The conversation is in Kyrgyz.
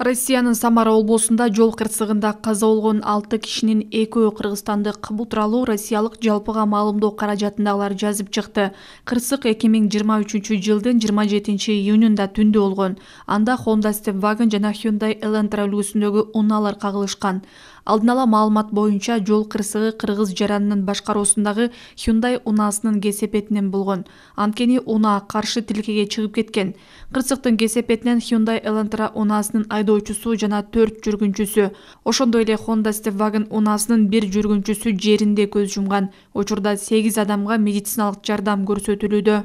россиянын самара облусунда жол кырсыгында каза болгон алты кишинин экөө кыргызстандык бул тууралуу россиялык жалпыга маалымдоо каражатындагылар жазып чыкты кырсык эки миң жыйырма үчүнчү жылдын жыйырма жетинчи июнунда түндө болгон анда hхондa steваген жана hyundai elentra үлгүсүндөгү унаалар кагылышкан алдын ала маалымат боюнча жол кырсыгы кыргыз жаранынын башкаруусундагы hyundai унаасынын кесепетинен болгон анткени унаа каршы тилкеге чыгып кеткен кырсыктын кесепетинен hyundai elenтrа унаасынын айдоочусу жана төрт жүргүнчүсү ошондой эле хоnda steвагн унаасынын бир жүргүнчүсү жеринде көз жумган учурда сегиз адамга медициналык жардам көрсөтүлүүдө